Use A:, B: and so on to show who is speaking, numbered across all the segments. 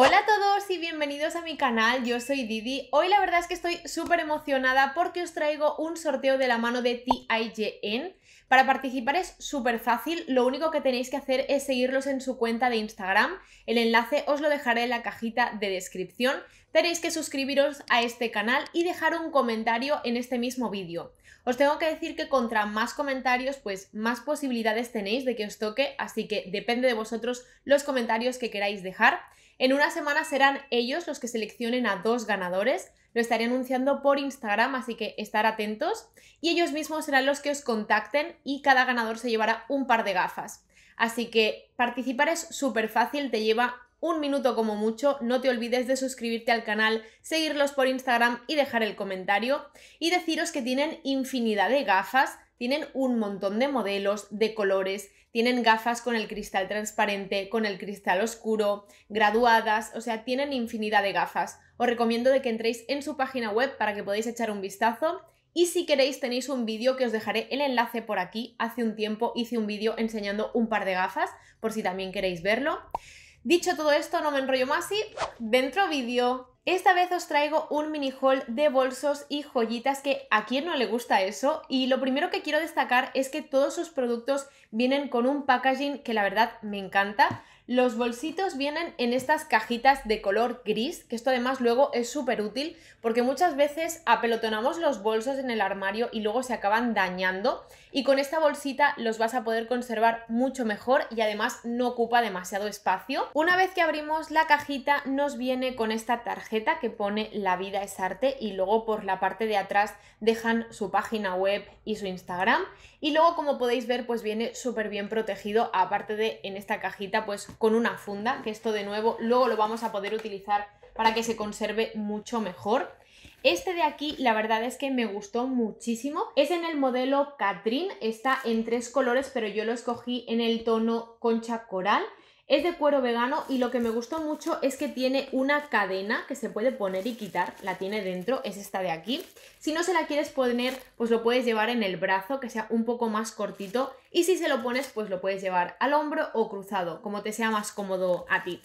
A: Hola a todos y bienvenidos a mi canal, yo soy Didi. Hoy la verdad es que estoy súper emocionada porque os traigo un sorteo de la mano de TIGN. Para participar es súper fácil, lo único que tenéis que hacer es seguirlos en su cuenta de Instagram. El enlace os lo dejaré en la cajita de descripción. Tenéis que suscribiros a este canal y dejar un comentario en este mismo vídeo. Os tengo que decir que contra más comentarios, pues más posibilidades tenéis de que os toque, así que depende de vosotros los comentarios que queráis dejar. En una semana serán ellos los que seleccionen a dos ganadores. Lo estaré anunciando por Instagram, así que estar atentos. Y ellos mismos serán los que os contacten y cada ganador se llevará un par de gafas. Así que participar es súper fácil, te lleva un minuto como mucho, no te olvides de suscribirte al canal, seguirlos por Instagram y dejar el comentario. Y deciros que tienen infinidad de gafas, tienen un montón de modelos, de colores, tienen gafas con el cristal transparente, con el cristal oscuro, graduadas, o sea, tienen infinidad de gafas. Os recomiendo de que entréis en su página web para que podáis echar un vistazo. Y si queréis tenéis un vídeo que os dejaré el enlace por aquí. Hace un tiempo hice un vídeo enseñando un par de gafas, por si también queréis verlo. Dicho todo esto, no me enrollo más y dentro vídeo. Esta vez os traigo un mini haul de bolsos y joyitas que a quien no le gusta eso y lo primero que quiero destacar es que todos sus productos vienen con un packaging que la verdad me encanta. Los bolsitos vienen en estas cajitas de color gris, que esto además luego es súper útil porque muchas veces apelotonamos los bolsos en el armario y luego se acaban dañando y con esta bolsita los vas a poder conservar mucho mejor y además no ocupa demasiado espacio. Una vez que abrimos la cajita nos viene con esta tarjeta que pone La vida es arte y luego por la parte de atrás dejan su página web y su Instagram y luego como podéis ver pues viene súper bien protegido aparte de en esta cajita pues con una funda, que esto de nuevo luego lo vamos a poder utilizar para que se conserve mucho mejor. Este de aquí la verdad es que me gustó muchísimo. Es en el modelo Catrín, está en tres colores, pero yo lo escogí en el tono concha coral. Es de cuero vegano y lo que me gustó mucho es que tiene una cadena que se puede poner y quitar, la tiene dentro, es esta de aquí. Si no se la quieres poner, pues lo puedes llevar en el brazo, que sea un poco más cortito, y si se lo pones, pues lo puedes llevar al hombro o cruzado, como te sea más cómodo a ti.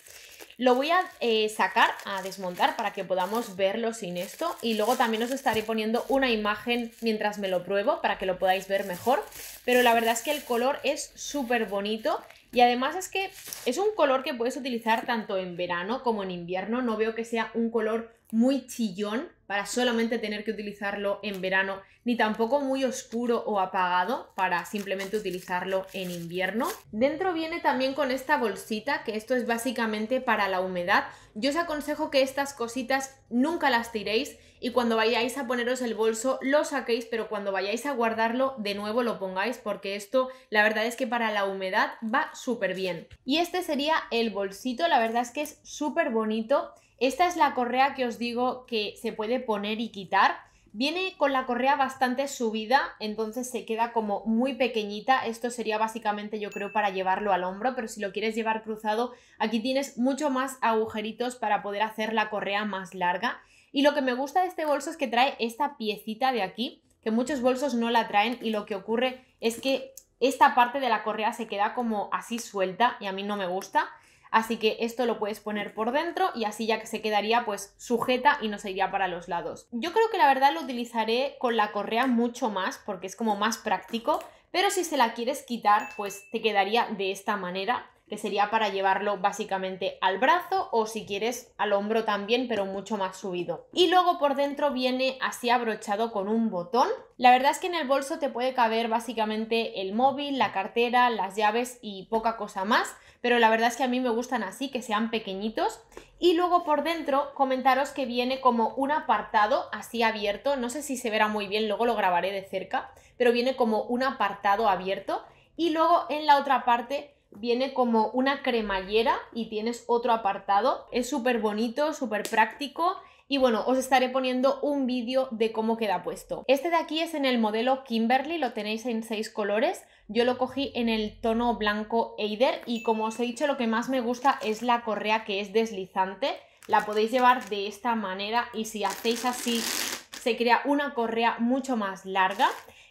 A: Lo voy a eh, sacar, a desmontar para que podamos verlo sin esto y luego también os estaré poniendo una imagen mientras me lo pruebo para que lo podáis ver mejor. Pero la verdad es que el color es súper bonito y además es que es un color que puedes utilizar tanto en verano como en invierno. No veo que sea un color muy chillón, para solamente tener que utilizarlo en verano, ni tampoco muy oscuro o apagado para simplemente utilizarlo en invierno. Dentro viene también con esta bolsita, que esto es básicamente para la humedad. Yo os aconsejo que estas cositas nunca las tiréis y cuando vayáis a poneros el bolso lo saquéis, pero cuando vayáis a guardarlo de nuevo lo pongáis porque esto la verdad es que para la humedad va súper bien. Y este sería el bolsito, la verdad es que es súper bonito. Esta es la correa que os digo que se puede poner y quitar. Viene con la correa bastante subida, entonces se queda como muy pequeñita. Esto sería básicamente yo creo para llevarlo al hombro, pero si lo quieres llevar cruzado, aquí tienes mucho más agujeritos para poder hacer la correa más larga. Y lo que me gusta de este bolso es que trae esta piecita de aquí, que muchos bolsos no la traen y lo que ocurre es que esta parte de la correa se queda como así suelta y a mí no me gusta. Así que esto lo puedes poner por dentro y así ya que se quedaría pues sujeta y no se iría para los lados. Yo creo que la verdad lo utilizaré con la correa mucho más porque es como más práctico, pero si se la quieres quitar pues te quedaría de esta manera que sería para llevarlo básicamente al brazo o si quieres al hombro también, pero mucho más subido. Y luego por dentro viene así abrochado con un botón. La verdad es que en el bolso te puede caber básicamente el móvil, la cartera, las llaves y poca cosa más, pero la verdad es que a mí me gustan así, que sean pequeñitos. Y luego por dentro comentaros que viene como un apartado así abierto, no sé si se verá muy bien, luego lo grabaré de cerca, pero viene como un apartado abierto. Y luego en la otra parte viene como una cremallera y tienes otro apartado. Es súper bonito, súper práctico. Y bueno, os estaré poniendo un vídeo de cómo queda puesto. Este de aquí es en el modelo Kimberly, lo tenéis en seis colores. Yo lo cogí en el tono blanco Eider y como os he dicho, lo que más me gusta es la correa que es deslizante. La podéis llevar de esta manera y si hacéis así se crea una correa mucho más larga.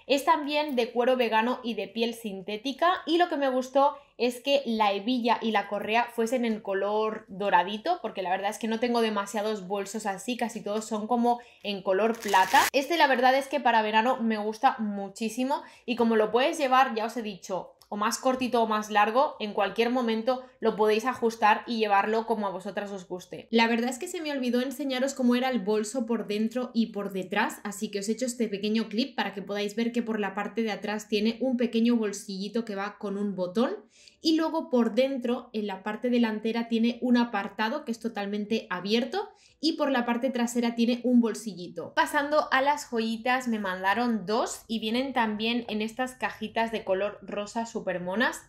A: Es también de cuero vegano y de piel sintética y lo que me gustó es que la hebilla y la correa fuesen en color doradito, porque la verdad es que no tengo demasiados bolsos así, casi todos son como en color plata. Este la verdad es que para verano me gusta muchísimo y como lo puedes llevar, ya os he dicho, o más cortito o más largo, en cualquier momento lo podéis ajustar y llevarlo como a vosotras os guste. La verdad es que se me olvidó enseñaros cómo era el bolso por dentro y por detrás, así que os he hecho este pequeño clip para que podáis ver que por la parte de atrás tiene un pequeño bolsillito que va con un botón y luego por dentro en la parte delantera tiene un apartado que es totalmente abierto y por la parte trasera tiene un bolsillito. Pasando a las joyitas me mandaron dos y vienen también en estas cajitas de color rosa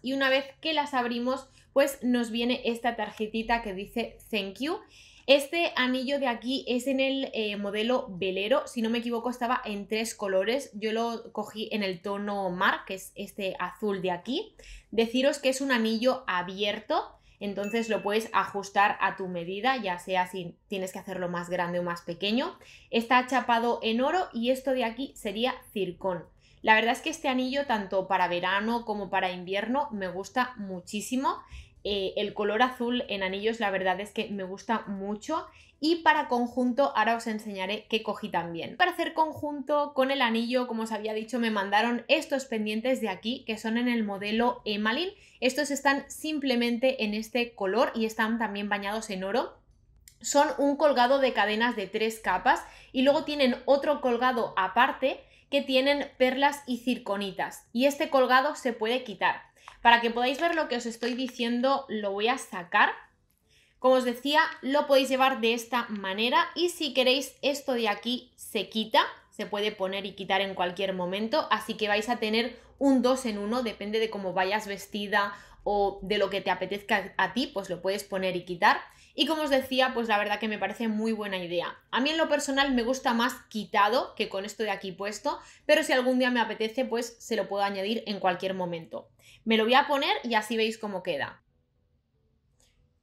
A: y una vez que las abrimos pues nos viene esta tarjetita que dice thank you. Este anillo de aquí es en el eh, modelo velero, si no me equivoco estaba en tres colores, yo lo cogí en el tono mar, que es este azul de aquí. Deciros que es un anillo abierto, entonces lo puedes ajustar a tu medida, ya sea si tienes que hacerlo más grande o más pequeño. Está chapado en oro y esto de aquí sería circón. La verdad es que este anillo, tanto para verano como para invierno, me gusta muchísimo. Eh, el color azul en anillos la verdad es que me gusta mucho y para conjunto ahora os enseñaré qué cogí también. Para hacer conjunto con el anillo, como os había dicho, me mandaron estos pendientes de aquí que son en el modelo Emaline. Estos están simplemente en este color y están también bañados en oro son un colgado de cadenas de tres capas y luego tienen otro colgado aparte que tienen perlas y circonitas. Y este colgado se puede quitar. Para que podáis ver lo que os estoy diciendo, lo voy a sacar. Como os decía, lo podéis llevar de esta manera y si queréis esto de aquí se quita, se puede poner y quitar en cualquier momento, así que vais a tener un 2 en 1, depende de cómo vayas vestida o de lo que te apetezca a ti, pues lo puedes poner y quitar. Y como os decía, pues la verdad que me parece muy buena idea. A mí en lo personal me gusta más quitado que con esto de aquí puesto, pero si algún día me apetece, pues se lo puedo añadir en cualquier momento. Me lo voy a poner y así veis cómo queda.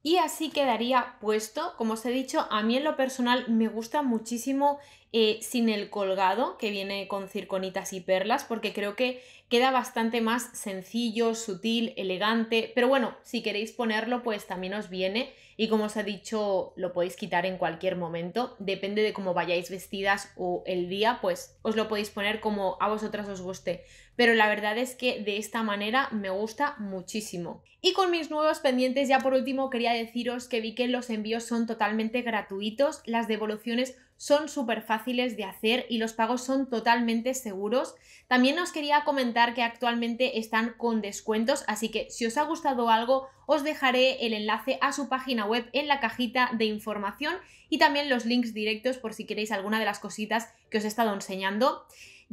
A: Y así quedaría puesto, como os he dicho, a mí en lo personal me gusta muchísimo eh, sin el colgado, que viene con circonitas y perlas, porque creo que queda bastante más sencillo, sutil, elegante. Pero bueno, si queréis ponerlo, pues también os viene. Y como os he dicho, lo podéis quitar en cualquier momento. Depende de cómo vayáis vestidas o el día, pues os lo podéis poner como a vosotras os guste. Pero la verdad es que de esta manera me gusta muchísimo. Y con mis nuevos pendientes, ya por último, quería deciros que vi que los envíos son totalmente gratuitos. Las devoluciones son súper fáciles de hacer y los pagos son totalmente seguros. También os quería comentar que actualmente están con descuentos, así que si os ha gustado algo, os dejaré el enlace a su página web en la cajita de información y también los links directos por si queréis alguna de las cositas que os he estado enseñando.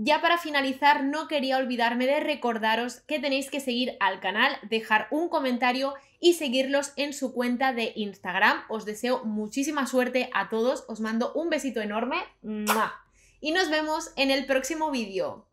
A: Ya para finalizar, no quería olvidarme de recordaros que tenéis que seguir al canal, dejar un comentario y seguirlos en su cuenta de Instagram. Os deseo muchísima suerte a todos, os mando un besito enorme y nos vemos en el próximo vídeo.